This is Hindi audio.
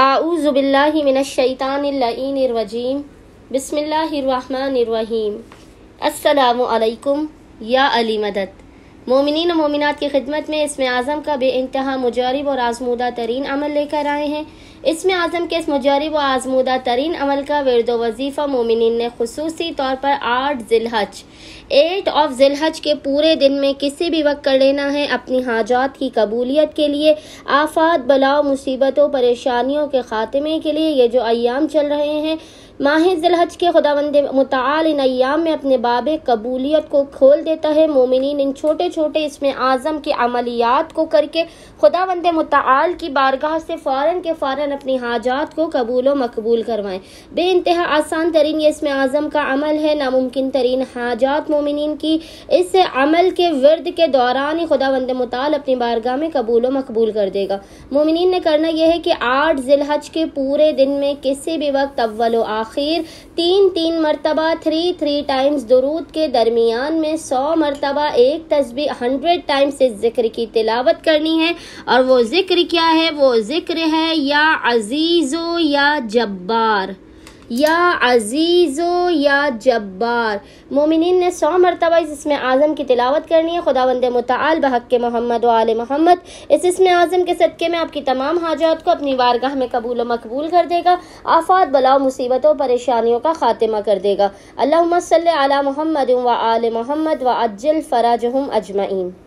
आऊज़बिल्लिमिनशैतानरवजीम बसमिल्लाम असलकम या अली मदद मोमिन मोमिनत की खिदमत में इसमें आज़म का बे इंतहा मुजारब और आजमूदा तरीन अमल लेकर आए हैं इसमें आजम के इस मुजरब व आजमूदा तरीन अमल का वर्द वजीफ़ा मोमिन ने खसूस तौर पर आठ जिलहज एट ऑफ जिलहज के पूरे दिन में किसी भी वक्त कर लेना है अपनी हाजात की कबूलियत के लिए आफात बलाओ मुसीबतों परेशानियों के ख़ात्मे के लिए ये जो अयाम चल रहे हैं माहिर जिलहज के खुदावंद मताल इन अयाम में अपने बाब कबूलियत को खोल देता है मोमिन इन छोटे छोटे इसमें आज़म के अमलियात को करके खुदावंद मताल की बारगाह से फ़ौर के फ़ौर फ़ौरन अपनी हाजात को कबूल व मकबूल करवाएं बे इंतहा आसान तरीन ये इसमें आज़म का अमल है नामुमकिन तरीन हाजात मोमिन की इस अमल के वर्द के दौरान ही खुदा वंद मताल अपनी बारगाह में कबूल व मकबूल कर देगा मोमिन ने करना यह है कि आठ जिलहज के पूरे दिन में किसी भी वक्त अव्वल आखिर तीन तीन मरतबा थ्री थ्री टाइम्स दरूद के दरमियान में सौ मरतबा एक तस्वीर हंड्रेड टाइम्स इस जिक्र की तिलावत करनी है और वो जिक्र क्या है वो जिक्र है या अजीज़ो या जब्बार या अजीज़ो या जब्बार मोमिन ने सौ मरतबा इस इसमें आज़म की तिलावत करनी है खुदा वंद मतलब बहक के मोहम्मद वाल मोहम्मद इस इसमें आज़म के सदक़े में आपकी तमाम हाजात को अपनी वारगाह में कबूल मकबूल कर देगा आफात बलाओ मुसीबतों परेशानियों का ख़ात्मा कर देगा अल्लाह सल मोहम्मद व आल मोहम्मद व अज्जल फ़राज अजमाइन